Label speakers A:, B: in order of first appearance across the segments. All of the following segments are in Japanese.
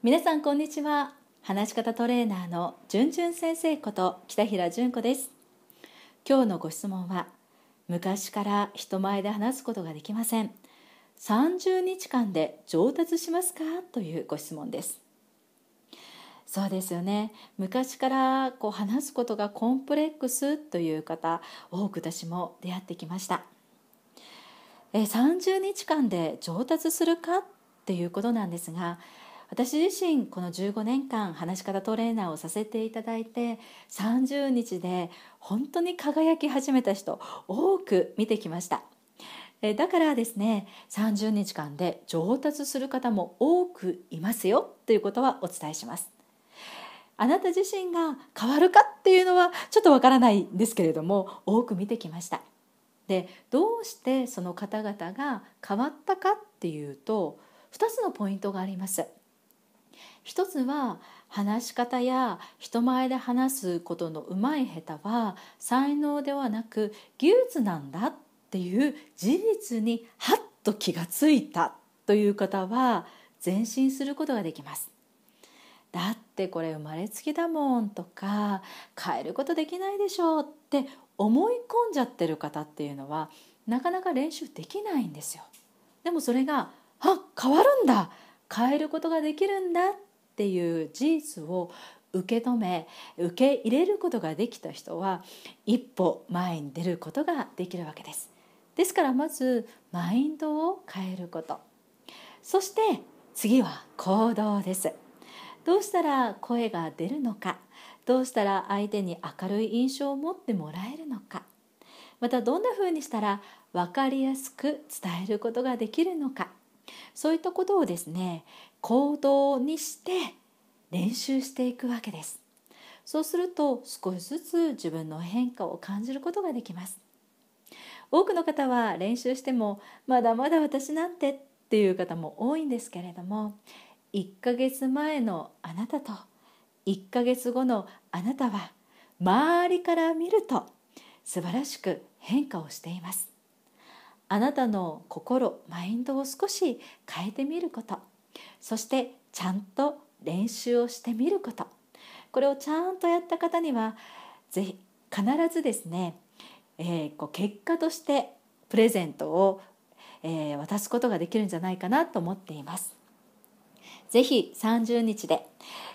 A: 皆さんこんにちは話し方トレーナーのじゅんじゅん先生こと北平純子です今日のご質問は昔から人前で話すことができません30日間で上達しますかというご質問ですそうですよね昔からこう話すことがコンプレックスという方多く私も出会ってきましたえ30日間で上達するかっていうことなんですが私自身この15年間話し方トレーナーをさせていただいて30日で本当に輝き始めた人多く見てきました。だからですね30日間で上達する方も多くいますよということはお伝えします。あなた自身が変わるかっていうのはちょっとわからないんですけれども多く見てきました。でどうしてその方々が変わったかっていうと2つのポイントがあります。一つは話し方や人前で話すことのうまい下手は才能ではなく技術なんだっていう事実にハッと気がついたという方は前進することができます。だってこれ生まれつきだもんとか変えることできないでしょうって思い込んじゃってる方っていうのはなかなか練習できないんですよ。でもそれがあ変わるんだ変えることができるんだっっていう事実を受け止め受け入れることができた人は一歩前に出ることができるわけです。ですからまずマインドを変えることそして次は行動です。どうしたら声が出るのかどうしたら相手に明るい印象を持ってもらえるのかまたどんなふうにしたら分かりやすく伝えることができるのかそういったことをですね行動にして練習していくわけですそうすると少しずつ自分の変化を感じることができます多くの方は練習してもまだまだ私なんてっていう方も多いんですけれども1ヶ月前のあなたと1ヶ月後のあなたは周りから見ると素晴らしく変化をしていますあなたの心マインドを少し変えてみることそしてちゃんと練習をしてみることこれをちゃんとやった方にはぜひ必ずですね、えー、こう結果としてプレゼントを、えー、渡すことができるんじゃないかなと思っています。ぜひ30日で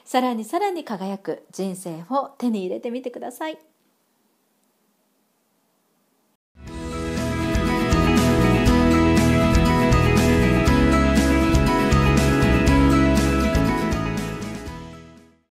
A: さらにさらに輝く人生を手に入れてみてください。